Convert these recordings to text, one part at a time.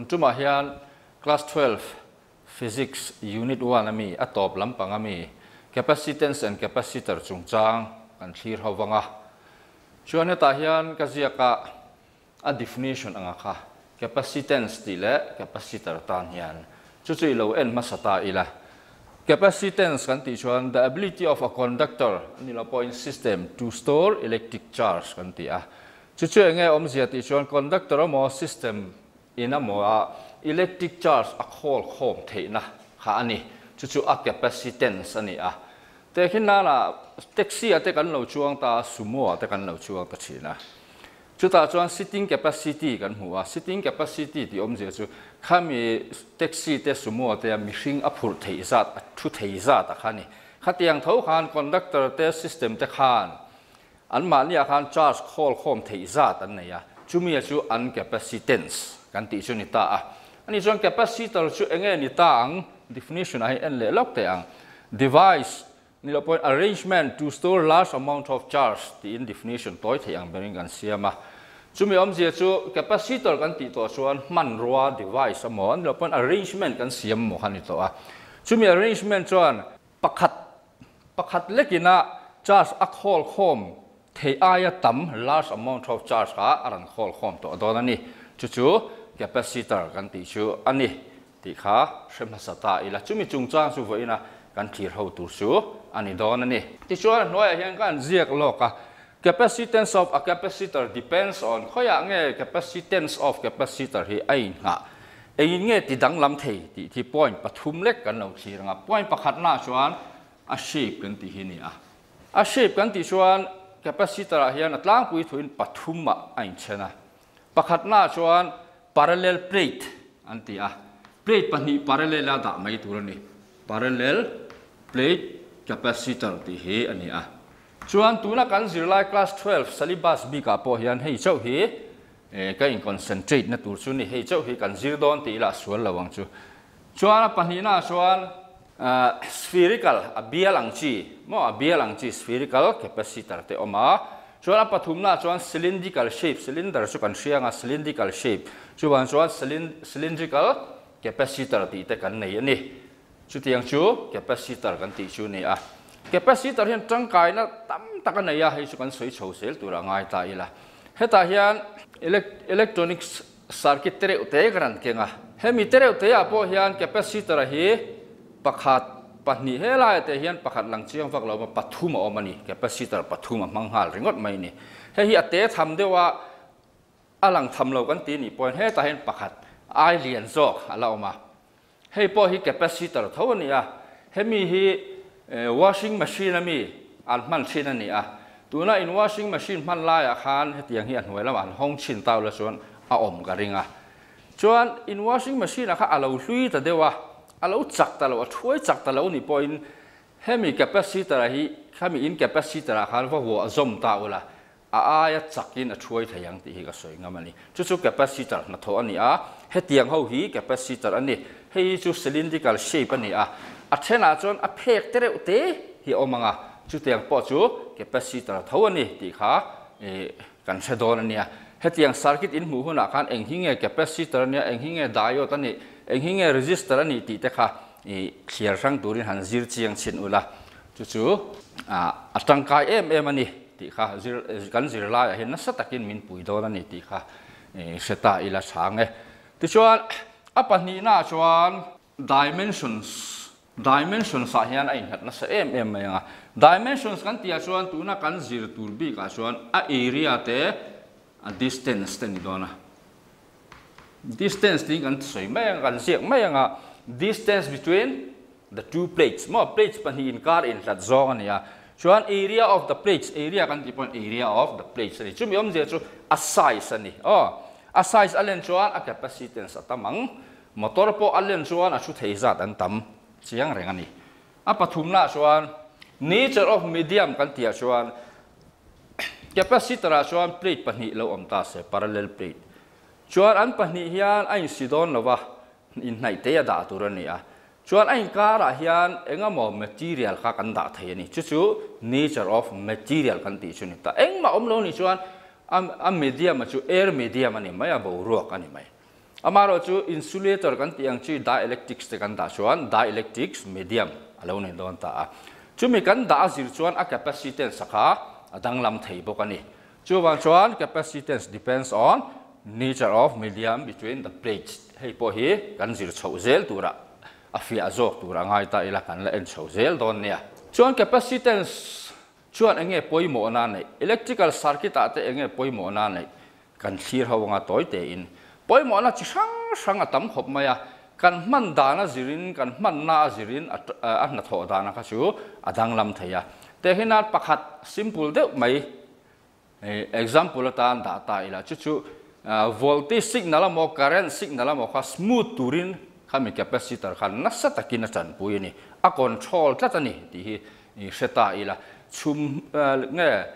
tun hian class 12 physics unit 1 ami a top lampang ami capacitance and capacitor chung kan an thlir hovanga chuan ta hian kazia ka a definition anga kha capacitance ti le capacitor tan hian chu chu lo en masata ila capacitance kan ti chuan the ability of a conductor nila point system to store electric charge kan ti a ah. chu chu nge om zia ti chuan conductor mo system อินามวอิเล็กทริกชาร์จอะคอลคอมเทนะขาอันนี้จู่ๆอักแคปซิเตนส์อันนี้อ่ะแต่ขึ้นนั่นละแท็กซี่อะแต่กันเราช่วงตาสมัวแต่กันเราช่วงตาชีนะชุดตาช่วง s ิ t ิ้งแคปซิตี้กันหัว s ิ t ิ้งแคปซิตี้ที่อมเสียชุดข้ามีแท็กซี่แต่สมัวแต่มีสิ่งอัพพุเที่จัดชุดที่จัดตะขานี่ขัดยังเท่าขานคอนดักเตอร์แต่สิสเต็มแต่ขานอันมาเนี่ยขาน c h a r g ค c a คอมที่จัดอันเนี่ยชุดมีชุดอันแคปซิ t a n c e kan tih chu ni ta a ani chuan capacitor chu enge ni ta ang definition ai en le lok te ang device ni lo point arrangement to store large amount of charge ti in definition toy thei ang bering kan siama chumi om je chu capacitor kan ti to chuan man roa device amon lo point arrangement kan siam mo han to a ah. chumi arrangement chuan pakhat pakhat lekina charge a khol khom thei aya tam large amount of charge ka aran khol khom to don ani chu chu capacitor kan tih chu ani tih kha hrem hasata ila chumi chungchang chu voina kan thir ho tur chu ani don ani ti chuan noi a hian kan ziak loka capacitance of a capacitor depends on khoya nge capacitance of capacitor hi ai nga ei nge ti dang lam thei ti ti point pathum lek kan lo thir nga point pakhat na chuan a shape kan ti hi a a shape kan ti chuan capacitor a hian atlang pui thuin pathum a ain chena pakhat na chuan parallel plate anti ah plate pani, parallel la dah mai turani parallel plate capacitor ti he ani ah chuan tuna kan zirlai class 12 syllabus b ka po hian hei chau hi e eh, ka in concentrate na tur chu hei chau hi kan zir don ti la sual lawang chu chuan pahnih na chuan ah, spherical a bialang mo a bialang spherical capacitor te oma ah. chuan a pathum na chuan cylindrical shape cylinder chu kan hrianga cylindrical shape chuan chuan cylindrical capacitor tih te kan nei ani chu tiang chu capacitor kan tih chu ni a capacitor hian tangkai na tam tak a nei a hei chu kan soi chho sel tur a ngai ta ila heta hian electronics circuit tere te kan an kenga hemi tere te a po hian capacitor hi pakhat ปัจจุบันเฮลายเตียนประคัดลังเชียงฟักเรามาปัทุมออมันี่แกปสิตรปัทุมามังหาริงก็ไม่นี่เฮียเตทำไดยวว่าอลังทำเรากันตีนี่ปอยเฮตาเห็นประคัดไอเลียนซอกเราออกมาเฮปอฮีแกปสิตรท่านี้อ่ะเฮมีฮีวอชิงมัชชีนมีอัลมันชินนี่อ่ะตัวนั้นอินวอชิงมัชชีนมันลายอาคารเตียงเฮียนหวยละวันห้องชินเตาละส่วนอาอมกันเองอ่ะส่วนอินวอชิงมัชชีนนะคะับเราซุ้อแต่เดี๋ยวว่า a lo chặt ta lo a à, thuê chặt ta lo ni point hemi capacity la hi khami in capacity la khal va wo azom ta ola a a ya chặt in a à, thuê thayang ti hi ka soi ngamani chu chu capacity na tho ani a à. hetiang ho hi capacity ani hei chu cylindrical shape ani a a thena chon a phek tere te hi omanga chu tiang po chu capacity tho ani ti kha e kan se don ani a hetiang circuit in mu huna khan eng hinge capacitor ne eng hinge diode ani anh hi nge register ani ti te kha i khliar rang turin han zir chiang chin ula chu chu a atangkai em em ani ti kha zir kan zir la hin na satakin min pui do ani ti kha e seta ila sang e ti chuan apahni na chuan dimensions dimension sa hian a inhat na sa em em mai nga dimensions kan tia chuan na kan zir tur bi ka chuan a area te a distance te ni na distance ni kan, soi mai ang kan siak mai anga ah. distance between the two plates mo plates pan hi in car in that zone ya ah. chuan area of the plates area kan tipon area of the plates ni chumi om je chu a size ani oh a size alen chuan a capacitance atamang motor po alen chuan a chu thei zat an tam chiang reng ani a pathum la chuan nature of medium kan tia chuan capacitor a chuan plate pan hi lo om ta se parallel plate chuan an pahnih hian a in sidon lova in hnai te đã dah rồi ani a anh a in karah anh mà material khác anh đã thấy nè. Chứ chu nature of material kan tih chu ni ta engma awm lo ni am am media mà chu air medium ani mai a bo ruak ani mai amaro chu insulator kan tiang chi dielectrics te kan da chuan dielectrics medium alo nei don ta a chu mi kan da zir chuan a capacitance đang adang lam thei cái ani chu wang vâng chuan capacitance depends on nature of medium between the plates hei po hi kan zir chho zel tura a fi a zok tura ngai ta ila kan la en chho zel don nia chuan capacitance chuan enge poimo na nei electrical circuit ate enge poimo na nei kan thir hawanga toy te in poimo na chi sang sang a tam khop maya kan man dana zirin kan man na zirin a na tho dana ka chu adang lam thaya te hina pakhat simple de mai example ta da ta ila chu chu voltage signal mo current signal mo kha smooth turin khami capacitor khan na sa takin chan pui ni a control tla tani ti hi i seta ila chum nge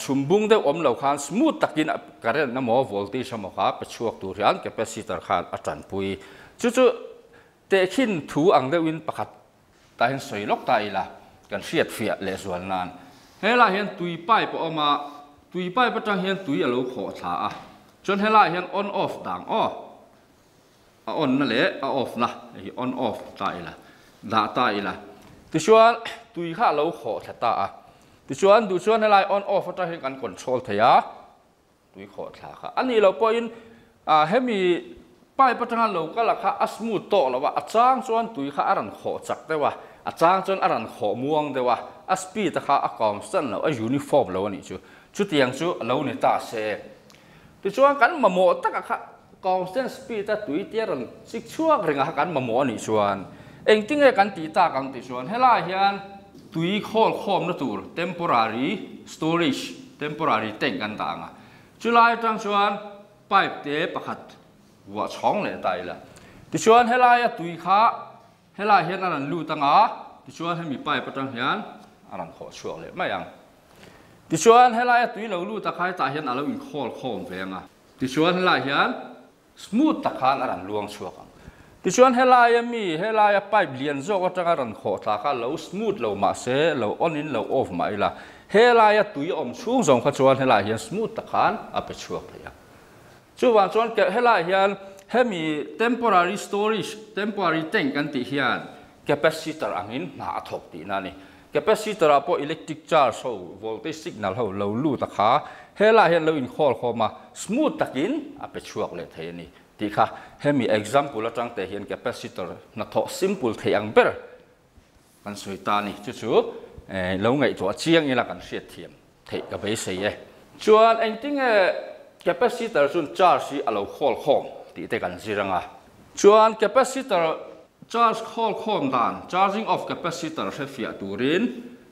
chumbung de om lo khan smooth takin current na mo voltage mo kha pachuak tu rian capacitor khan a chan pui chu chu te khin thu ang de win pakhat ta hin soi lok ta ila kan fiat fiat le zual nan hela hian tui pai pa oma tui pai pa tang hian tui alo pho tha a จนเฮล่าเห็นออนออฟต่างอ้อออนนั่นแหละออฟนะไอออนออฟตายละด่าตายละตัวชวนตุยข้าเราขอชะตาตัวตุชวนตุชวนเฮล่าออนออฟจะเห็นการคอนโทรลเทียตุยขอชะค่ะอันนี้เราพอยนอ่าเฮมีป้ายประธานเราก็ราคาอัสมุตโตแล้ว่าอาจารย์ชวนตุยข้าอารันขอจักได้ว่าอาจารย์ชวนอารันขอม่วงได้ว่าอัสปีตะข้าอากอมสันเราไอยูนิฟอร์มเราอันนี้ชูชุดเตียงชูเราเนี่ยตาเซติช่วงกันมาโมตักค่ะ c o n s t น n t speed จะตุยเตียรันสิช่วงเริงองกันมาโมนี่ชวนเองที่เงี้ยกันตีตากันติชวนเฮล่าเฮียนตัุยโคลคอมนั่นตัว temporary storage temporary เต็งกันต่างอ่ะจุลัยจังชวนไปเตะประคตดวัวช่องเลยตายละติชวนเฮล่าเตุยค่าเฮล่าเฮียนอันนั้นลู่ต่างอ่ะติชวนให้มีไปประจังเฮียนอันนั้นขอช่วงเลยไม่ยังที่ชวนให้ไล่ตุยเราลู่ตะไคร้ตาเห็นอะไรมิ่งโคลโอมเพียงอ่ะที่ชวนให้ไล่เห็นสมุดตะคานอรันลวงชัวกันที่ชวนให้ไล่มีให้ไล่ไปเรียนโจก็จะการันโอตากันเราสมุดเรามาเสเราอ่อนินเราออฟมาอีละให้ลายตุยอมช่วงสองขจวนให้ลายเห็นสมุดตะขานอับชัวเพียงชัวชวนเกให้ลายเห็นให้มี temporary storage temporary tank กันติเห็น capacitor อันนี้หนาทบตีนั่นนี่ capacitor po electric charge ho voltage signal ho lo lu ta kha hela hen lo in khol khoma smooth takin ape à, chuak le thei ni ti kha mi example atang te hian capacitor na tho simple thei ang ber kan sui ta ni chu chu lo ngai chu chiang ila kan hriat thiam thei ka be se ye chuan anh ting capacitor sun charge hi alo à, khol khom ti te kan ziranga à? chuan capacitor charge call khom dan charging of capacitor se fia turin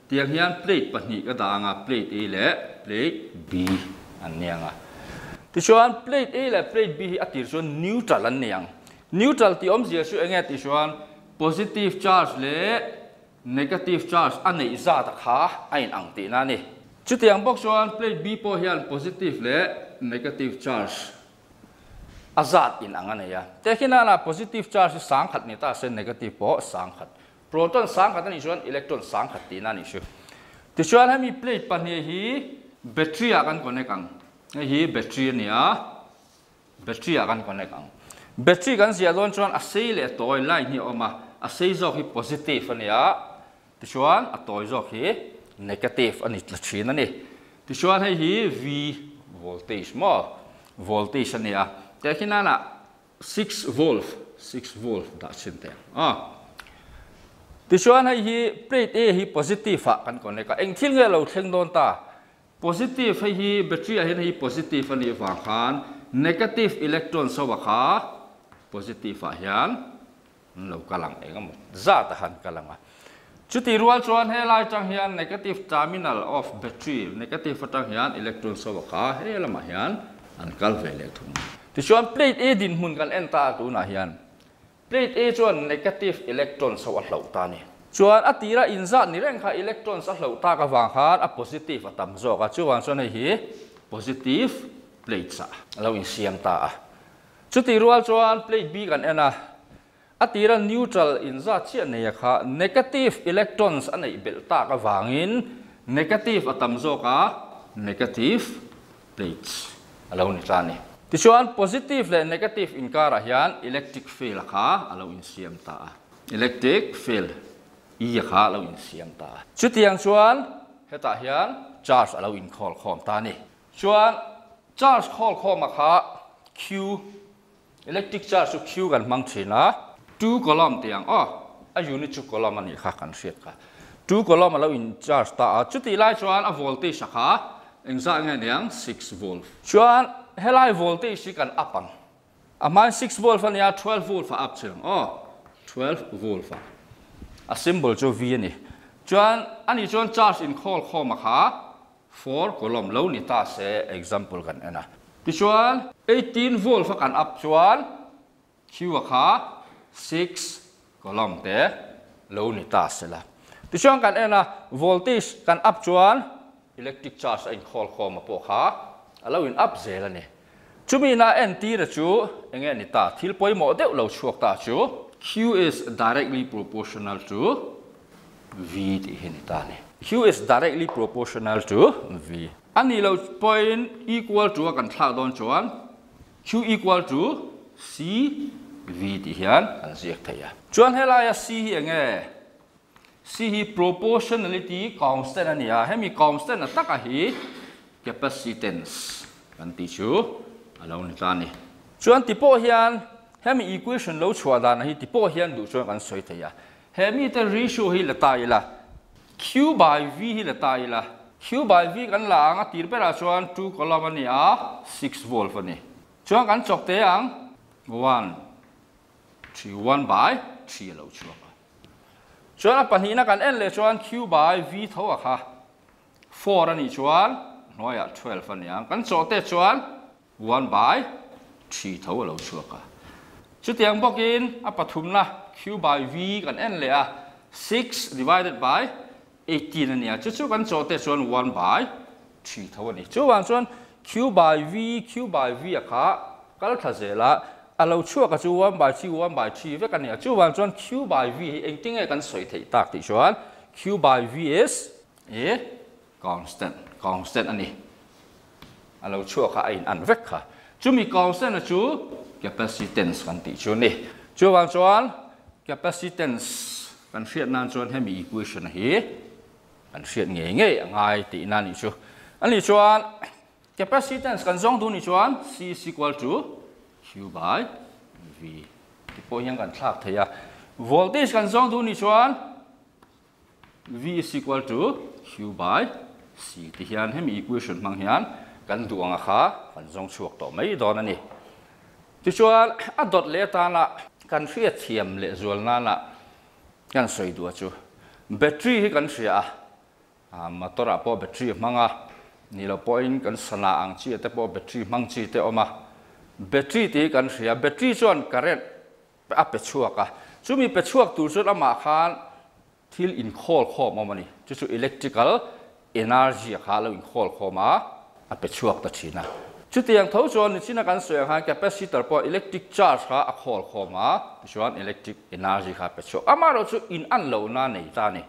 tiang hian plate pahnih ka danga plate A le plate B à. an nianga ti chuan plate A le plate B à, hi atir chuan neutral an niang neutral ti om zia su enge ti chuan positive charge le negative charge an nei za ta kha ain ang ti na ni chu tiang bok chuan plate B po hian positive le negative charge azad in angane ya tekina la positive charge sang khat ni ta se negative po sang khat proton sang khat ni chuan electron sang khat ti na ni shu ti chuan hemi plate pan he hi battery a kan connect ang hi battery ni a battery a kan connect ang battery kan sia don chuan a sei le toy line ni oma a sei zo hi positive ani a ti chuan a toy zo hi negative ani tla thina ni ti chuan hei hi v voltage mo voltage ani a thế khi nào la 6 volt 6 volt đã sin te à ti chuan hai hi plate a hi positive a còn này ka anh thil nghe lâu theng don ta positive hai hi battery a hin hi positive ani wa khan negative electron so wa kha positive lâu a hian hmm, lo kalang engam za ta han kalanga chuti cho anh he lại chang hiện negative terminal of battery negative atang hiện electron so kha là lama hian an kal ve le thum ti chuan plate a e din hun kan en ta tu na hian plate a e chuan negative electron so a hlo ta ni chuan a tira in zat ni reng kha electron sa hlo ta ka wang khan a positive a tam zo ka chuan chuan hi positive plate sa lo in siam ta a chu ti rual chuan plate b kan ena a tira neutral in zat chian nei kha negative electrons anei bel ta ka wangin negative a tam zo ka negative plates alo ni ta ni ที่ชวน positive และ negative อินคาระยัน electric field ค่ะเราอินเสียมตา electric field อีค่ะเราอินเสียมตาชุดที่ยังชวนเหตุยัน charge เราอินคอลคอมตานี่ชวน charge คอลคอมค่ะค q electric charge สุ q กันมั่งทีนะ two ล o l u ที่ยังอ๋ออายุนี่ชุด c o l u มันี่ค่ะกันเสียค่ะ two ล o l u m n เราอิน charge ตาชุดที่ไล่ชวน์ที่สักค่ะอินซจะเงี้ยเนี่ยง six volt ชวน helai voltage si kan apang aman 6 volt fan ya 12 volt fa up chilang oh 12 volt fa a symbol cho v ni chuan ani chuan charge in call kho ma kha 4 kolom lo ni ta se example kan ena ti chuan 18 volt fa kan up chuan q kha 6 kolom te lo ni ta se la ti chuan kan ena voltage kan up chuan electric charge in call kho ma kha alo in up zela ni chumi na en ti ra chú. enge ni ta thil poi mo deuh lâu chuak ta chú. q is directly proportional to v thì hiện ta ni q is directly proportional to v ani lâu point equal to kan thla don chuan q equal to c v thì hiện anh ti thấy à. ziak anh chuan helaya à, c hi enge c proportionality constant anh ania hemi constant ataka hi capacitance kan ti chu alo ni tlan ni chuan ti po hian hemi equation lo chua dan hi ti po hian du chuan kan soi theya hemi te ratio hi la tai la q by v hi la tai la q by v kan la anga tir pe ra chuan 2 column ani a 6 volt ani chuan kan chok te ang 1 3 1 by 3 lo chuan chuan a pahnih na kan en le chuan q by v tho a kha 4 ani chuan nói noya 12 an yang kan so te chuan wan bai thi tho lo chuaka chu tiang bokin a pathum là q by v kan n le a 6 divided by 18 an ya chu chu kan so te chuan wan bai thi tho ni chu wang chuan q by v q by v a kha kal tha zela a cả chuaka chu wan bai chi wan bai chi ve kan ya chu wang chuan q by v eng ting e kan soi thei tak ti chuan q by v is e constant constant ani alo à, chua kha in an vek kha mi constant chu capacitance kan ti chu ni chu wang chuan capacitance kan hriat nan chuan mi equation hi kan hriat nge nge ngai ti nan ni chu ani chuan capacitance kan zong du ni chuan c is equal to q by v ti po hiang kan thlak theya à. voltage kan zong du ni chuan v is equal to q by สิ่งที่เห็นให้มีกุศลบางอย่างกันดวงอ่ะค่ะฝันทงช่วยต่อไม่ตอนนันนี่ที่ชัวอัดดเลตานะกันเสียเทียมเลจวนนั่นละกันสวยดูจูแบตเตอรี่กันเสียอ่ามาตัวรัพอแบตเตอรี่มั่งอ่ะนี่เราพอยน์กันสนาอังชีแต่พอแบตเตอรี่มั่งชีเตอมาแบตเตอรี่ที่กันเสียแบตเตอรี่ช่วนกันเรนอัปเปชัวก่ะช่ว่มีเป็ดชัวตัวสุดละมาคานที่อินคอลคอมมันนี่ชุดมอิเล็กทริคัล energy ฮัลโหลขอลขอมาอัปเปช่วงตัดชินะชุดที่ยังเท่าชวนชินะกันส่วนาะแคปซิเตอร์พออิเล็กทริกชาร์จค่ะอัคฮอลขอมาชวนอิเล็กทริกเอเนอร์จีค่ะเป็นช่วงอามาเราชุดอินอันโหลน่าเนี่ยตานี่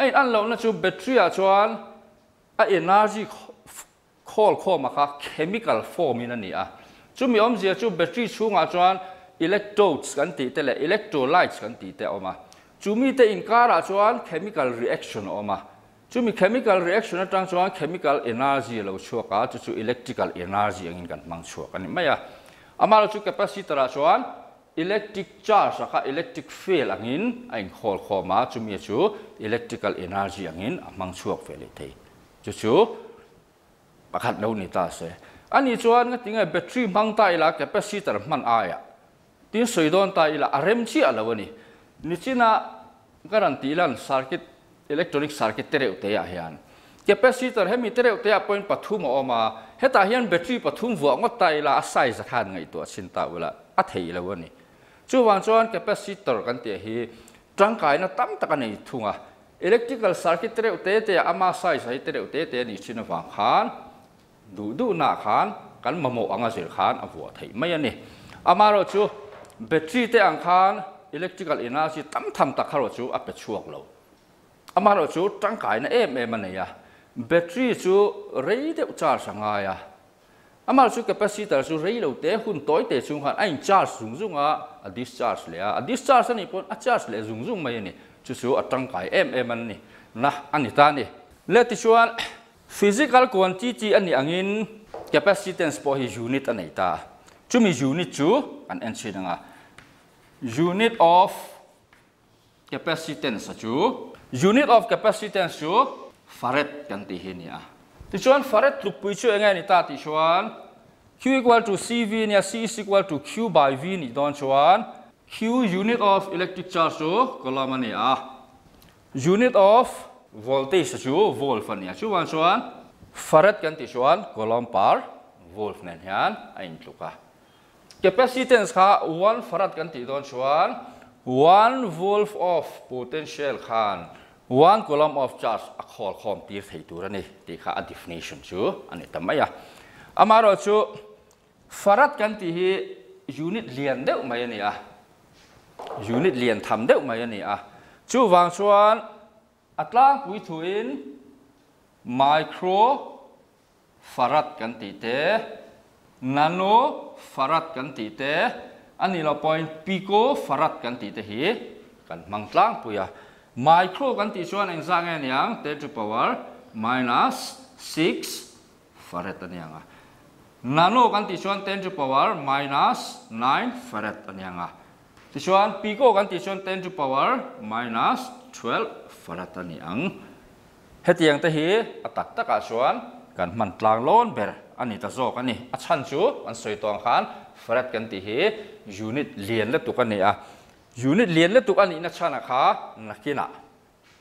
อินอันโหลน่ะชุดแบตเตอรี่ชวนอัเอนอร์จีขอลขอมาค่ะเคมีคอลฟอร์มินันนี่อ่ะชุดมีอมเสียชุดแบตเตอรี่ชูงาชวนอิเล็กโตรส์กันตีแต่ละอิเล็กโทรไลต์กันตีแต่อมาชุดมีแต่อินคาร์ชวนเคมีคอลรีแอคชั่นออกมา Cumi chemical reaction atang chua chemical energy lo chua ka chu chu electrical energy angin kan mang chua kan ni maya amal chu capacitor chuan electric charge ka electric field angin ain khol kho ma chumi chu electrical energy angin mang chua fel te chu chu pakhat lo ni ta se ani chuan nga tinga battery mang ta ila capacitor man aya tin soidon ta ila rem chi alawani ni china garantilan circuit อิเล็กทรอนิกส์สาร์เกตเตอร์อุตยาเฮียนแคปซิเตอร์เฮมิเตเร์ออุตยาพอยนปัทุมออกมาเหต้าเฮยันแบตเตีปัทุมวัวงดตายละอสัยสักขันไงตัวชินตาเวลาอัตยิลวันนี้ชู่วันชจวนแคปซิเตอร์กันเตียเฮจังไก่น่ะตั้งตะกันไอทุ่งอ่ะอิเล็กทรอนิกส์สาร์กิเตอร์อุตยเตีอามาไซส์ไซเตอร์อุตยเตีนี่ชินฟังขันดูดูน้าขันกันมโมอังสิลขันอวัวไทยไม่ยันนี่อามาโรจูแบตเตอรี่เตียงขันอิเล็กทริกส์อินาซีตั้งทำตะขารจูอ่ะไปช่วงเรา ama lo chu tangkai na em em ania battery chu rei de charge anga à. ama chu capacitor chu rei lo te hun tối te chu han anh charge zung zunga à discharge le a discharge này pon a charge le zung zung mai ni chu chu a tangkai em em an ni na anh ta ni le ti chuan physical quantity anh ani angin capacitance po hi unit anh ta chumi unit chú anh chu an entry à. unit of capacitance chú. unit of capacitance chu farad kan ti hin ya ti chuan farad tu pui chu engai ni ta ti chuan q equal to cv ni c is equal to q by v ni don chuan q unit of electric charge chu kolam ani a ya. unit of voltage chu volt fan ya chuan chuan farad kan ti chuan kolam par volt nen hian ya. a in tu ka capacitance kha 1 farad kan ti don chuan 1 volt of potential khan one coulomb of charge a khol khom tir thei tur ani ti kha a definition chu ani tamaya amaro chu farat kan ti hi unit lian deuh mai ani a unit lian tham deuh mai ani a chu wang chuan atlang pui thuin micro farad kan ti te nano farad kan ti te ani lo point pico farad kan ti te hi kan mangtlang puya ไมโครกันทิ่ชวนเองสร้างเงี้ยงเตจูพาวเวอร์ minus 6ฟาเรตันยังอะนาโนกันทิ่ชวน10จูพาวเวอร์ minus 9ฟาเรตันยังอะทิ่ชวนปีโกกันทิ่ชวน10จูพาวเวอร์ minus 12ฟาเรตันยังเฮติยังเตหีอัตักตะกาชวนกันมันตลางลลนเบรอันนี้ตะโจกันนี่อัชันชูอันสวยตองขันฟาเรตกันที่ียูนิตเลียนและตุกันนี่อ่ะ unit lian le tuk an ina chana kha na kina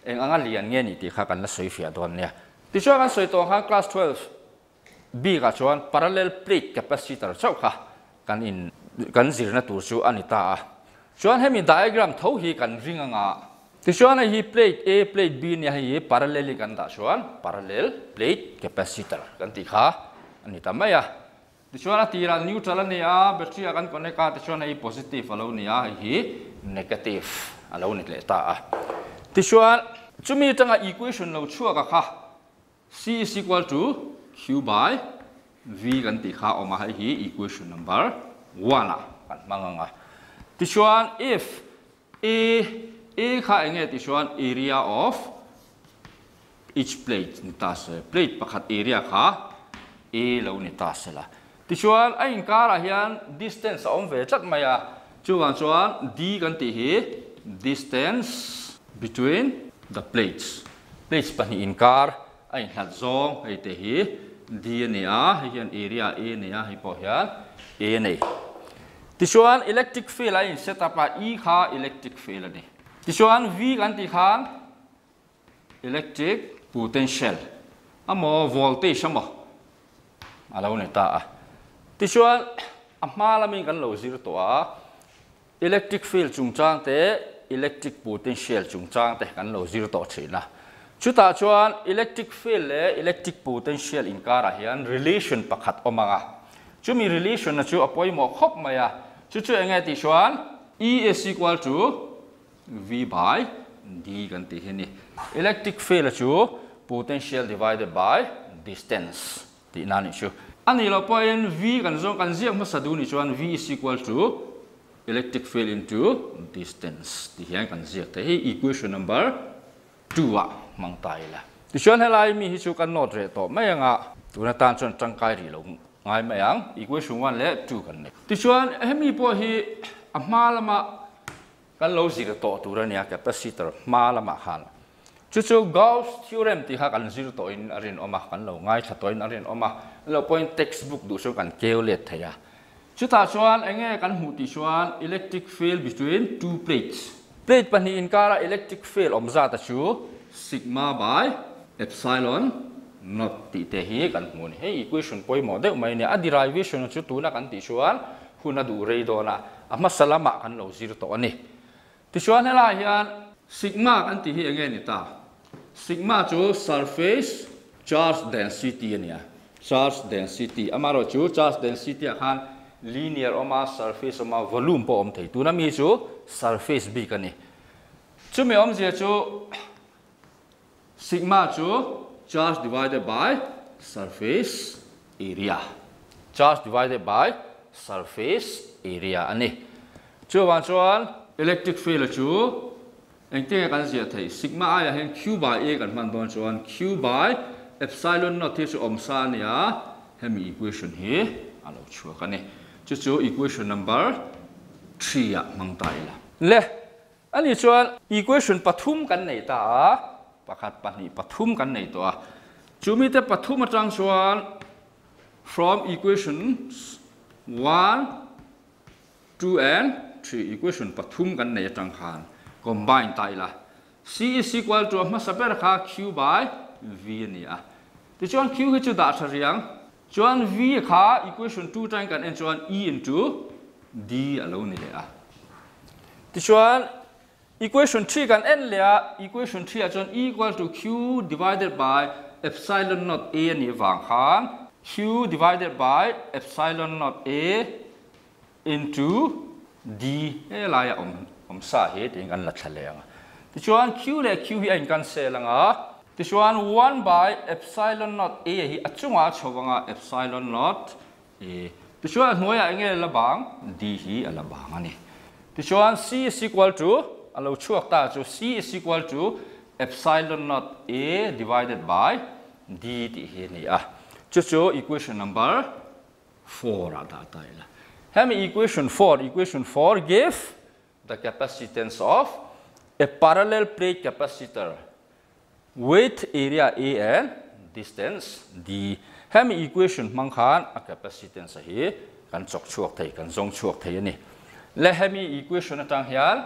eng anga lian nge ni ti kha kan na soi fia don ne ti chuan kan soi tong kha class 12 b ga chuan parallel plate capacitor chau kha kan in kan zir na tur chu anita chuan hemi diagram tho hi kan ring anga ti chuan hi plate a plate b ni hi parallel kan da chuan parallel plate capacitor kan ti kha anita mai a tishona tiada neutral ni ya battery akan koneka tishona i positive alo ni ya ini negatif, alo ni le ta a ah. tishon chumi tanga equation lo cua ka c is equal to q by v kan ti kha oma hi equation number 1 lah kan manganga tishon if e a kha enge tishon area of each plate ni ta plate pakhat area kha e lo ni ta lah. ti chuan a in karah hian distance a awm ve tlat mai a chuan chuan d kan tih hi distance between the plates plates pahnih in kar a in hlat zawng te hi d a ni a hian area a ni a hei pawh hian a nei ti chuan electric field a in set up a e kha electric field ani ti chuan v kan tih khan electric potential amo voltage amo alo ne ta a à ti chuan a hma lamin kan lo zir to electric field chung chang te electric potential chung chang te kan lo zir to thina chuta chuan electric field le electric potential in kara hian relation pakhat omanga chumi relation na chu apoimo khop maya chu chu enge ti chuan e is equal to v by d kan ti hini electric field chu potential divided by distance ti nani chu ani lo point v kan zo kan zia ma sadu ni chuan v is equal to electric field into distance ti hian kan zia te hi equation number 2 a mang tai la ti chuan helai mi hi chu kan note re to mai anga tuna tan chuan tang kai ri lo ngai mai ang equation 1 le 2 kan ne ti chuan hemi po hi a ma lama kan lo zi to tu ra nia capacitor ma lama han chú chú Gauss theorem thì ha cần zero tội in arin oma cần lâu ngay thật tội in arin oma lâu point textbook đủ số cần kêu liệt thầy à chú ta xoan anh ấy cần hụt xoan electric field between two plates plate pan in cara electric field om za ta chú sigma by epsilon not ti te hi kan muốn hey equation poi model mai ne a à, derivation chu tu na kan ti chuan huna du rei do mà a ma salama kan lo zir to ani ti chuan hela hian sigma kan ti hi enge ni ta sigma chu surface charge density ania charge density amaro chu charge density khan linear oma surface oma volume po om thei tunami chu surface b kani chumi om je chu sigma chu charge divided by surface area charge divided by surface area ani chu wan chuan electric field chu เองเตกันเสียทสิกมาไอเห็นคิวบายเอกันมันตอนชวนคิวบายเอฟไซลอนนอที่ชอมซานี่ยเห็นมีอีควอชันเฮอเราชัวร์กันเนี่ยจะเจออีควอชันนัมเบอร์ทรีอะมังตายละเละอันนี้ชวนอีควอชันปฐุมกันไหนตาประคัดปนีปฐุมกันไหนตัวจูมีแต่ปฐุมมาจังชวน from equation one two and t h r equation e e ปฐุมกันไหนจังหาน combine là c is equal to mà มาสับเปอร์ค่า q by v này à. นี่อ่ะที่ชวน q đặt คือจุดดัชเรียงชวน v ค่า equation 2 time กันชวน e into d này à. อ่ะแล้วนี่เลยอ่ะที่ชวน equation 3กัน n เลยอ่ะ equation 3อ่ะชวน e equal to q divided by epsilon not a นี่วางคัน q divided by epsilon not a into d này là ông. om sa hi ding an la thaleng ti chuan q le q hi an kan se langa ti chuan 1 by epsilon not a hi a chunga chowanga epsilon not a ti chuan hnoya nge la bang d hi a la bang ani ti chuan c is equal to a lo chuak ta chu c is equal to epsilon not a divided by d ti hi ni a chu chu equation number 4 ada ta ila hem equation 4 equation 4 give the capacitance of a parallel plate capacitor with area A and distance D. Hem equation mang khan a capacitance hi kan chok chuak thei kan zong chuak thei ani. Le hem equation atang hial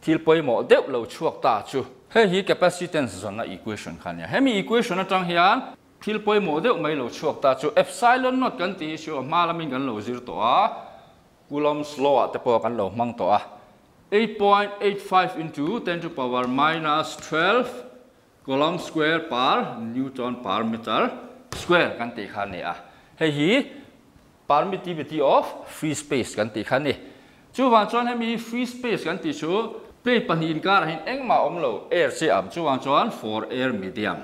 thil poi mo deuh lo chuak ta chu. He hi capacitance zon na equation khan ya. Hem equation atang hial thil poi mo deuh mai lo chuak ta chu epsilon not kan ti chu ma lamin kan lo zir to a coulomb law te po kan lo mang to a. 8.85 into 10 to power minus 12 coulomb square per newton per meter square kan te khan ne a à. hei hi permittivity of free space kan ti khan ni chu wang chuan hemi free space kan ti chu plate panin kar hin ma om lo air se am chu wang chuan for air medium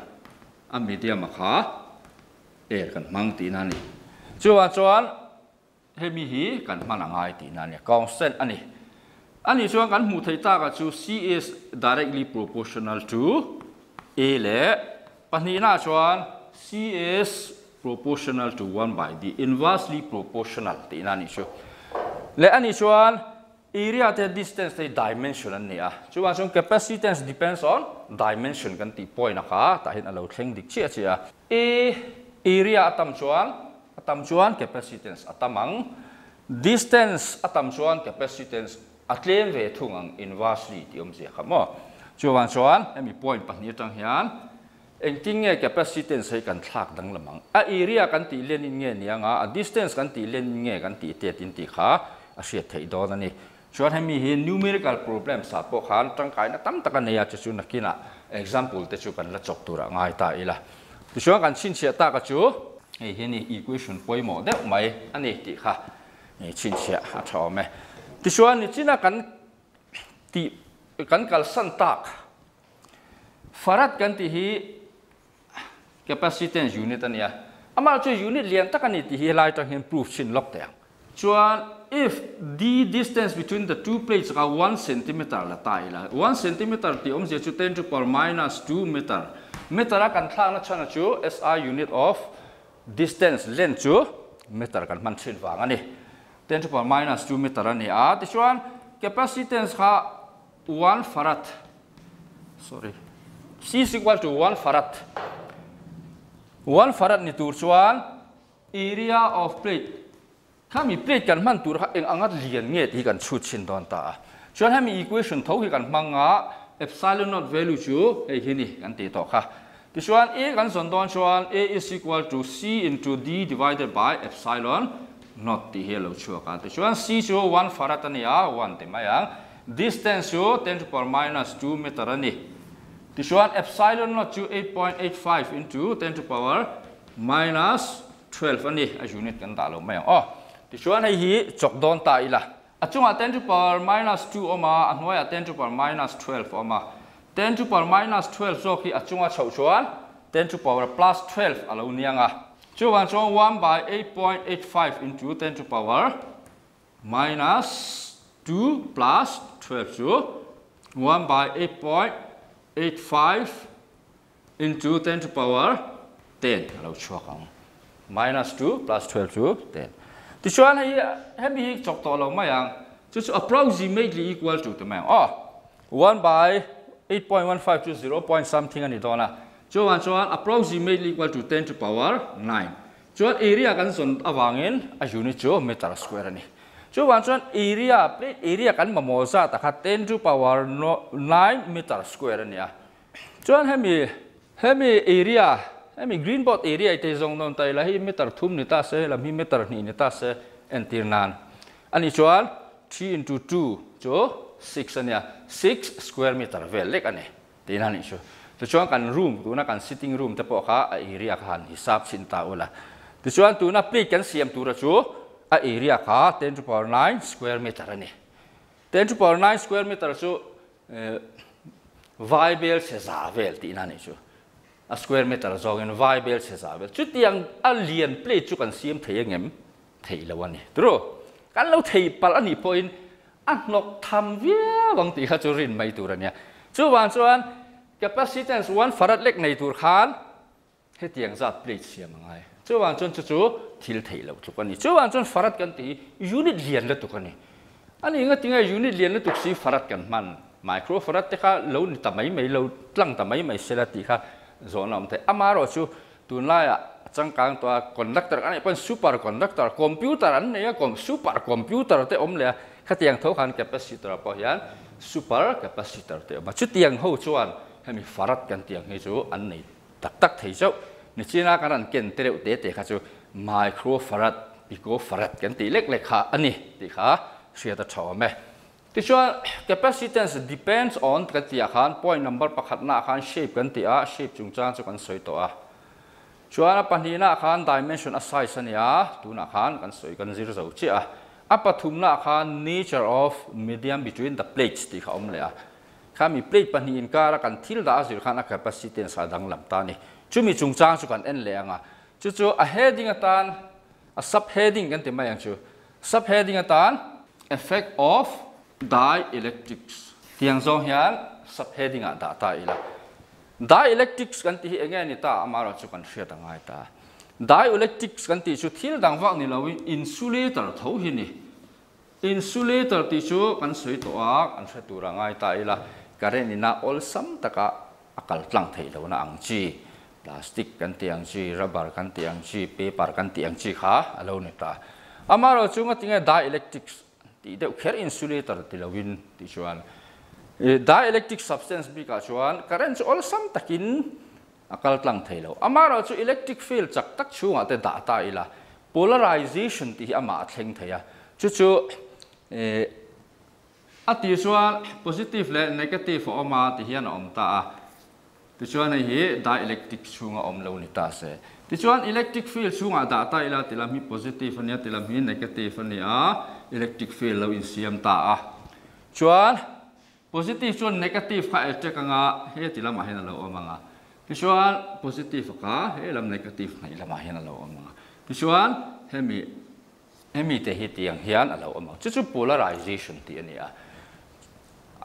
a medium a kha air kan mang ti na ni chu wang chuan hemi hi kan hman angai ti na ni constant ani Ani chuang kan hmuh theita ka chu c is directly proportional to a le panina chuan c is proportional to 1 by the inversely proportional te ni chu le ani chuan area the distance the dimension an nia chuwa chung capacitance depends on dimension kan ti point a kha ta hin alo thleng dik chi a chi a a area atam chuan atam chuan capacitance atamang distance atam chuan capacitance a tlem ve thung thì ông sẽ om zia kham o chuan chuan emi point pahni tang hian engting nge eh, capacitance hei kan thlak dang lamang a area kan ti len in nge nianga a distance kan ti len in nge kan ti te tin ti kha a hriat thei don ani chuan hemi hi numerical problem sa po khan tang kai na tam taka neya chu na kina example te chu kan la chok tura ngai ta ila ti chuan cần xin xét ta ka chu hei equation ni equation poimo de mai ani ti kha xin xét chia a thawme eh. Ti chuan china kan ti kan kal sentak, farad Farat kan ti hi capacitance unit ania. Ya. Ama chu unit lian tak kan ti hi lai to hin proof chin lok te. Ya. if the distance between the two plates ka 1 cm la tai la 1 cm ti om je chu 10 to power minus 2 meter. Meter akan thla na chana chu SI unit of distance length cuci meter akan man thin wang ten to power minus 2 meter ani a ti chuan capacitance kha 1 farad sorry c is equal to 1 farad 1 farad ni tur chuan area of plate kha mi plate kan man tur kha eng angat lian nge ti kan chu chin don ta chuan ha mi equation tho hi kan manga epsilon not value chu hei hi ni kan ti to kha ti chuan a kan son don chuan a is equal to c into d divided by epsilon not ti hi lo chua kan te chuan c chu 1 farat ani a ah, 1 te mai ang distance chu 10 to power minus 2 meter ani ti chuan epsilon not chu 8.85 into 10 to power minus 12 ani a unit kan ta lo mai ang oh ti chuan hei hi chok don ta ila a chunga 10 to power minus 2 oma a hnuai a 10 to power minus 12 oma 10 to power minus 12 zo khi a chunga chau chuan 10 to power plus 12 alo nianga chu wan chuang 1 by 8.85 into 10 to power minus 2 plus 12 chu 1 by 8.85 into 10 to power 10 alo chuak ang minus 2 plus 12 chu 10 ti chuan hei hem hi chok to lo mai ang chu approximately equal to the mang oh 1 by 8.15 to 0. point something ani dona Cuan cuan approximately equal to 10 to power 9. Cuan area kan sun awangin a unit jo meter square ni. Cuan cuan area plate area kan memosa tak 10 to power 9 meter square ni ya. Cuan hemi hemi area hemi green board area itu zong non tay lah hemi meter tum ni tas eh lah hemi meter ni ni tas eh entir nan. Ani cuan 3 into 2 jo 6 ya. ni ya 6 square meter. Well, lek ane. Tiada ni cuan. tu chuan kan room tu na kan sitting room te pawh kha a area kha han hisab sin ta ola tu chuan tu na plate kan siam tu ra chu a area kha 10 to power 9 square meter ani 10 to power 9 square meter chu eh, vai bel zavel ti na ni chu a square meter zogin vai bel se zavel chu tiang a lian plate chu kan siam thei ngem thei lo ani tro kan lo thei pal ani point an nok tham via wang ti kha chu rin mai tu ra nia chu wan chuan capacitance one farat lek nei tur khan he tiang zat plate siam ngai chuwang chon chu chu thil thei lo chu kani chuwang chon farat kan ti unit lian la tu kani ani nga tinga unit lian la tu si farat kan man micro farat te kha lo ni ta mai mai lo tlang ta mai mai sela ti kha zon lam te amaro chu tu la ya chang kang to conductor ani pan super conductor computer an ne ya kom super computer te om le kha tiang tho khan capacitor pa yan super capacitor te ma chu tiang ho chuan ให้มีฟารัดกันเตียงให้จูอันนี้ตักตักเที่ยวนี่จีน่ากันเก่งเตลเตะเตะค่ะจูไมโครฟารัดปีโกฟารัดกันตีเล็กเล็กค่ะอันนี้ตีค่ะเสียตัดชอบไหมที่ชัว capacitance depends on กันเตียขัน point number ประคัดหน้าขัน shape กันเตีย shape จุงจ้างจุกันสวยตัวชัวนับปัญหาขัน dimension size เนี่ยตัวนักขันกันสวยกันซีรู้จักเจ้าอัปปะทุมนักขัน nature of medium between the plates ตีค่ะอมเลยอ่ะ khá mi plei pani in kara kan thil da azir khana capacity sa dang lam ta ni chumi chungchang chu kan en le anga chu chu a heading atan a sub heading kan te mai ang chu sub heading atan effect of dielectrics tiang zong hian sub heading a da ta ila dielectrics kan ti enge ni ta amaro chu kan hriat angai ta dielectrics kan ti chu thil dang wak ni lo insulator tho hi ni insulator ti chu kan sui to a kan hriat tur angai ta ila karenina ol sam taka akal tlang thei lo na ang chi plastic kan ti ang chi rubber kan ti ang chi paper kan ti ang chi kha alo ni ta amaro chunga tinga da electrics ti de kher insulator ti lawin ti chuan eh, dielectric substance bi ka chuan current all sam takin akal tlang thelo amaro chu electric field chak tak chunga te da ta ila polarization ti ama thleng theya chu chu eh, a ti chuan positive le negative a awm a ti hian a awm ta a ti chuan hi dielectric chhunga awm lo ni ta se ti chuan electric field chhunga da ta ila ti lam hi positive ania ti lam hi negative ania electric field lo in siam ta a chuan positive chuan negative kha attakanga he ti lam a hen lo awmanga ti chuan positive ka he lam negative nei lam a hen lo awmanga ti chuan hemi hemi te hi tiang hian alo awmang chu chu polarization ti ania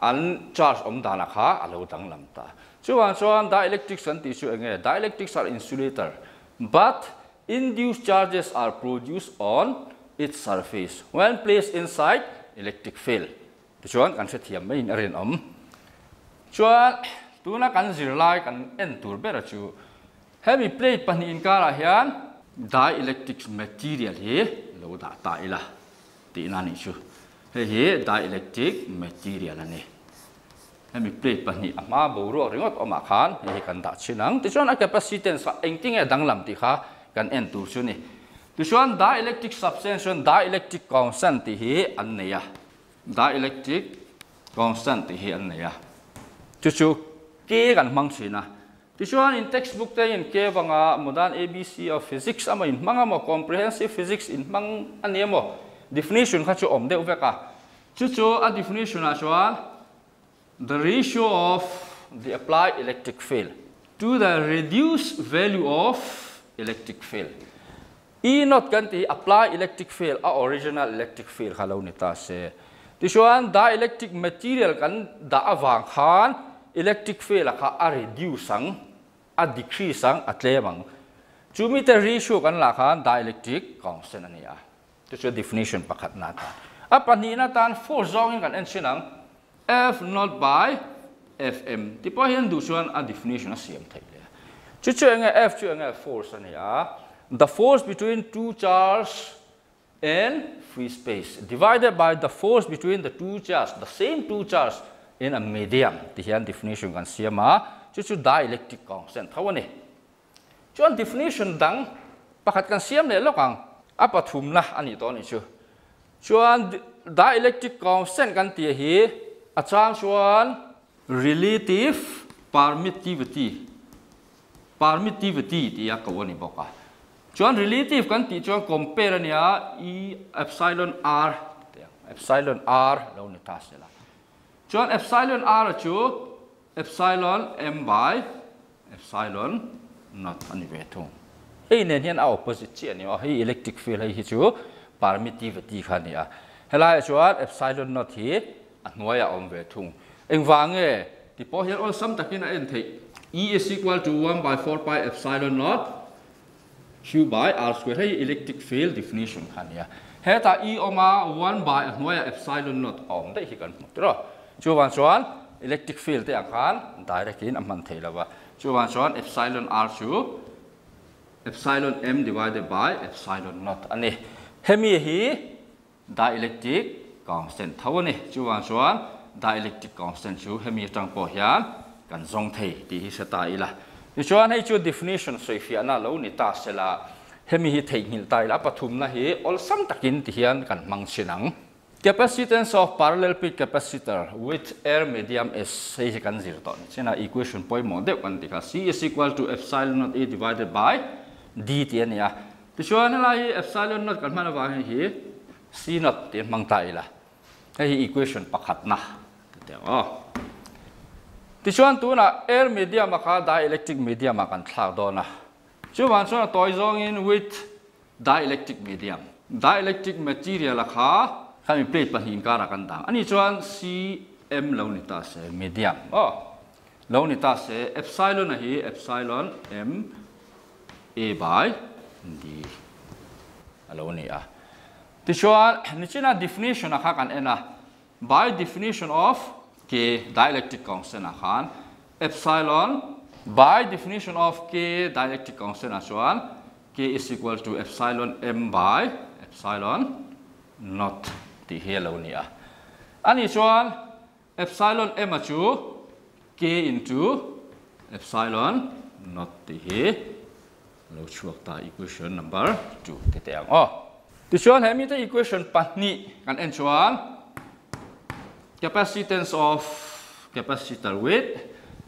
an charge om da na kha alo dang lam ta chuan chuan dielectric san ti chu enge dielectrics are insulator but induced charges are produced on its surface when placed inside electric field chuan kan se thiam mai aren om chuan tuna kan zir lai kan en tur bera chu heavy plate pan in kara hian dielectric material hi lo da ta ila ti na ni chu he dielectric material này em hemi plate pahnih mà bù bo ruak ringot awmah khan hei kan dah chinang tichuan a capacitance a engting e danglam ti kha kan en tur chu ni tichuan dielectric substance dielectric constant thì hi an nei a dielectric constant thì ti hi an nei a chu chu ke kan hmang thina tichuan in textbook te in ke wanga modan abc of physics ama in mang mo comprehensive physics in anh em mo definition kha chu om deuh veka chu chu a definition a chuan the ratio of the applied electric field to the reduced value of electric field e not kan ti apply electric field a original electric field kha lo ni ta cho ti chuan electric material kan da awang khan electric field kha a reduce sang a decrease sang a tlem ang chu mi te ratio kan la khan dielectric constant này à. Ito definition pakat natin. At paninatan, full zone kan and sinang F not by Fm. Di po yan dusuan ang definition na siyam tayo. Chuchu ang F, chuchu ang force niya. Ah. The force between two charge in free space divided by the force between the two charge the same two charge in a medium. Di yan definition kan siyam ha. Ah. Chuchu dielectric constant. Tawa ni. Chuan definition dang pakat kan siyam na lokang อปทุมนะอันนี้ตอนนี้ชัวชวนดาอิเล็กทริกคอนเซนกันเตียฮีอาจารย์ชวน relative permittivity permittivity ที่ยากกวนี้บอกอ่ะชวน relative กันที่ชวน compare เนี่ย e epsilon r epsilon r เราเนี่ยทัศน์ละชวน epsilon r ชัว epsilon m by epsilon not อันนี้เวทง nei hian a opposite chi ani a hei electric field hei hi chu permittivity kha ni a helai e chuan epsilon not hi a hnuai a awm ve thung engwang nge ti po hian all sum takin a en thei e is equal to 1 by 4 pi epsilon not q by r square hei electric field definition kha ni a heta e oma 1 by a hnuai a epsilon not awm dei hi kan hmu tro chuan chuan electric field te ang khan direct in a man thei lawa chuan chuan epsilon r chu epsilon m divided by epsilon n o u g h t ani hemi ฮ i dielectric constant thawani chuan c ั u a n dielectric constant chu hemi จังพอเ h ี a n kan z o n ท t ที่ ti hi seta ila ni chuan hei chu definition soi fi ana lo ni ta า e l a าเ m i hi thei hil tai la pathum na hi ol sam ต a กินที่เ a ี k a กันมัง i ินัง capacitance of parallel pit capacitor with air medium is hei kan zir to chena equation poimode n t kan ti ka c is equal to epsilon naught e divided by đi tiền nhá thì cho nên là epsilon nốt, cần mà nó vào hi c nốt tiền mang tay là cái equation pakhat na thì ó thì cho anh tu na air media mà khá dielectric media mà cần thao đó na chứ bạn cho là tôi zong in with dielectric medium dielectric material là khá khá mình plate bằng hình cả là cần đàng anh ấy cho anh cm lâu nít ta sẽ medium Oh lâu nít ta sẽ epsilon này hi epsilon m E by D. Alo ni ah. Tu soal ni cina definition nak kan ena ah. by definition of K dielectric constant nak kan epsilon by definition of K dielectric constant soal K is equal to epsilon m by epsilon not di here alo ni ah. Ani soal epsilon m aju K into epsilon not di here lo chuak ta equation number 2 ke te ang oh ti chuan he mi te equation pa ni kan en chuan capacitance of capacitor with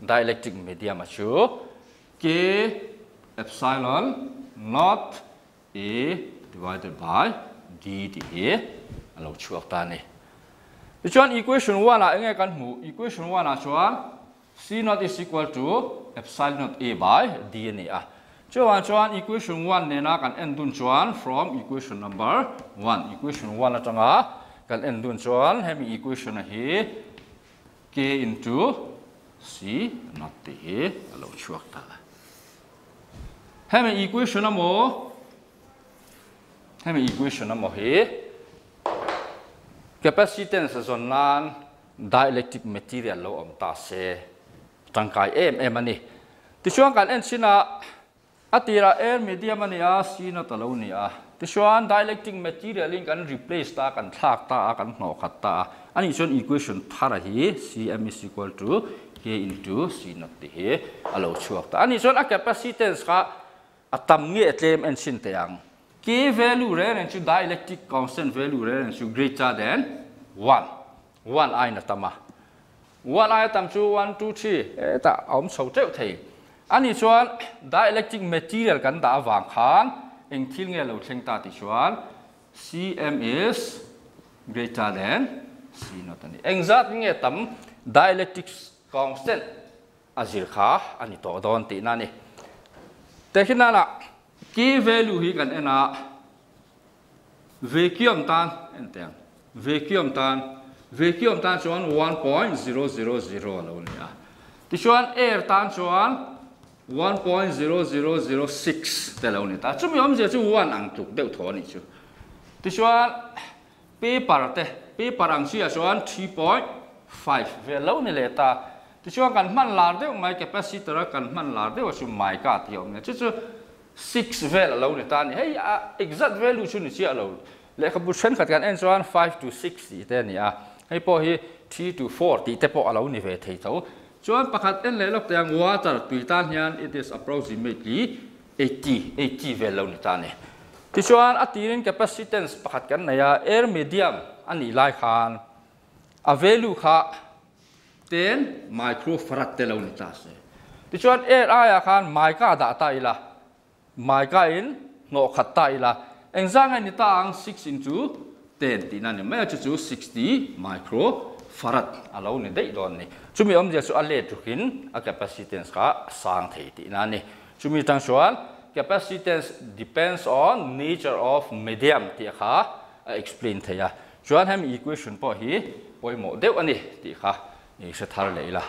dielectric medium achu k epsilon not a divided by d t a lo chuak ta ni ti chuan equation 1 la engai kan mu equation 1 la chuan c not is equal to epsilon not a by d ni a ah. cho anh cho anh, equation này nena kan en dun chuan from equation number one, equation là 1 atanga kan en dun chuan hemi equation này hi k into c not te hi alo chuak ta hemi equation nào amo hemi equation nào amo hi capacitance zon nan dielectric material lo om ta sẽ se tangkai em em ani ti anh kan en sina atira air medium ani a sina talo ni a ti chuan dielectric material in kan replace ta kan thlak ta a kan hno khat ta ani chuan equation thara hi cm is equal to k into c not ti he alo chuak ta ani chuan a capacitance kha atam nge tlem and sin te ang k value re ren chu dielectric constant value re ren chu greater than 1 1 i na tama 1 i tam chu 1 2 3 ta om chho teu thei anh ani chuan dielectric material kan da awang khan eng thil nge lo thleng ta ti chuan cm is greater than c not ani eng zat nge tam dielectric constant anh azir kha ani to don ti na ni te khina la key value hi kan ena vacuum tan enteng vacuum tan vacuum tan chuan 1.000 lo ni a ti chuan air tan chuan 1.0006 te lo ni ta chumi om je chu wan ang tuk deu tho chứ. chu ti anh paper te paper ang chi a anh 3.5 ve lo ni le ta ti chuan kan man lar deu mai capacitor kan man lar deu chu mai ka ti om ne chu chu 6 ve lo ni ta này. Hey, exact về value chu ni chi a lo le ka bu chen khat anh cho anh 5 to 6 thế này à? hei po hi 3 to 4 thì thế po a lo ni ve thei chau chuan pakhat en le lok tiang water tui ta hian it is approximately 80 80 vel lo ni ta ne ti chuan a tirin capacitance pakhat kan naya air medium ani lai khan a value kha 10 microfarad te lo ni ta se ti chuan air a khan mai ka da ta ila mai in no khat ta ila engzang ani ta ang 6 into 10 ti na ne chu 60 micro farat alo ni dei don ni chumi om je chu ale tu hin a capacitance ka sang thei ti na ni chumi tang chuan capacitance depends on nature of medium ti kha à, explain thei a chuan hem equation po hi poimo deu ani ti kha ni se thar leila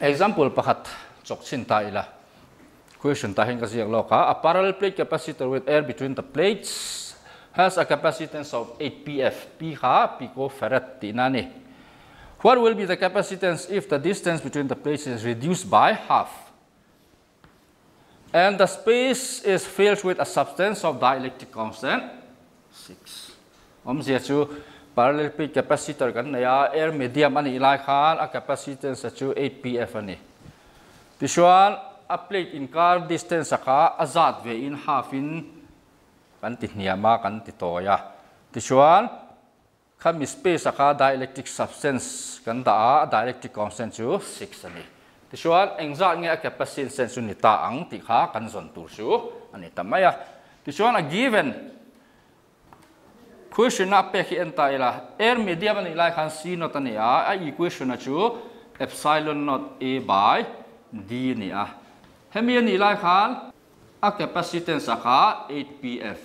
example pakhat chok chin ta ila question ta hin ka siak lo ka a parallel plate capacitor with air between the plates has a capacitance of 8 pf p kha picofarad ti na ni What will be the capacitance if the distance between the plates is reduced by half? And the space is filled with a substance of dielectric constant 6. Om zia chu parallel plate capacitor kan air medium ani ilai khan a capacitance chu 8pf ani. Ti chuan a plate in car distance A azat ve in half in kan ti hniama kan ti toya. Ti chuan space ข้ามีสเปซก็ dielectric substance gần ta dielectric constant này. thì ชู6อันนี้ที่ชวนเองจากเงี้ย capacity sense นี่ตาอังติขากันส่วนตัวชูอันนี้ทำไมอะที่ชวน given question nào นับเป็นที่อันตายละ air medium นี่ไล่ขันซีนอตันนี่อ่ะไอ้ equation นะชู epsilon not a by d này à. lại นี่อ่ะเฮมีนี่ไล่ขันอ่ะ capacity sense ก็ 8pf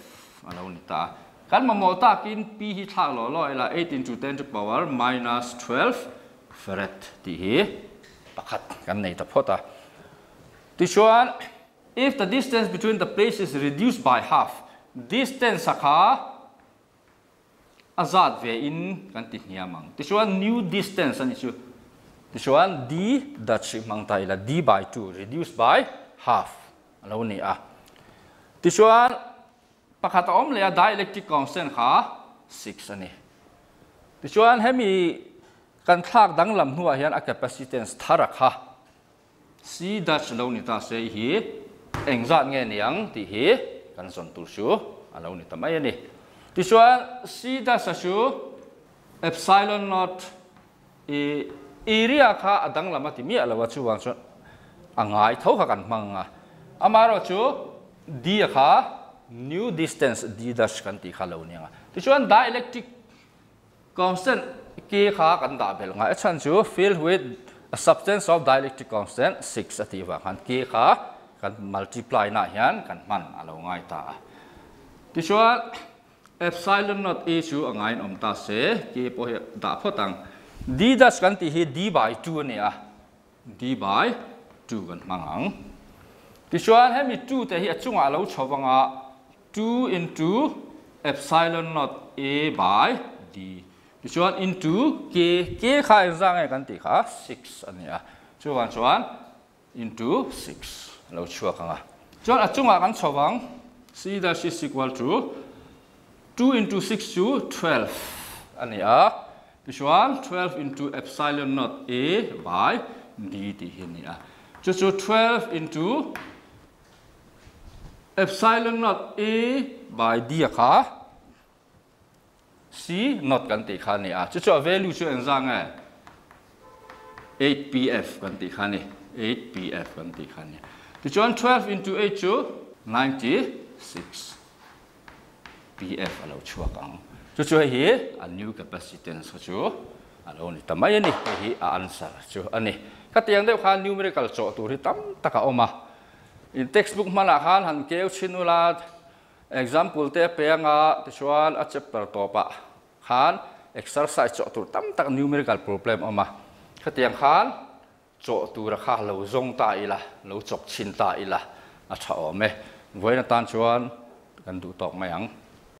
อันนี้ตา kan memotakin pi hitak lo ialah 18 to 10 to power minus 12 fret dihi pakat kan nei tapota to show if the distance between the place is reduced by half distance saka azad ve in kan ti hiamang to new distance an issue to show d that chi mang ta ila d by 2 reduced by half alone a to show pakhat a awm leh dielectric constant kha 6 ani tichuan hemi kan thlak dang lam hnuah hian a capacitance thar a kha c dash lo ni ta se hi eng zat nge niang ti hi kan zon tur su a lo ni tamai ani tichuan c dash a su epsilon not e area kha adang lama ti mi alawa chu wang chu angai tho kha kan mang a amaro chu d kha new distance d dash kan ti khalo ni nga ti chuan dielectric constant k kha kan da bel nga e chan chu filled with a substance of dielectric constant 6 ati wa kan k kha kan multiply na hian kan man alo ngai ta ti chuan epsilon not a chu angai om ta se k po da photang d dash kan ti hi d by 2 ne a d by 2 kan mangang ti chuan hemi 2 te hi achunga lo chawanga 2 into epsilon not a by d chuan into k k kha exam ai kan ti kha 6 ania chuan chuan into 6 lo chua kanga chuan achunga kan chawang c dash is equal to 2 into 6 chu 12 ania chuan 12 into epsilon not a by d ti hinia chu chu 12 into epsilon not a by d ka c not kan ti kha ni a chu chu value chu an zang a 8 pf kan ti kha ni 8 pf kan ti kha ni chu chu 12 into 8 chu 96 pf alo chu kang chu chu hi a new capacitance chu alo ni tamai ni hi a answer chu ani ka tiang deuh kha numerical cho tu ri tam taka oma in textbook mana ah khan han keu chinula example te penga ah ti chuan a chapter topa ah. khan exercise cho tur tam tak numerical problem oma khatiang khan cho tur kha lo zong ta ila lo chok chin ta ila a tha ome eh. voina tan chuan kan du tok mai ang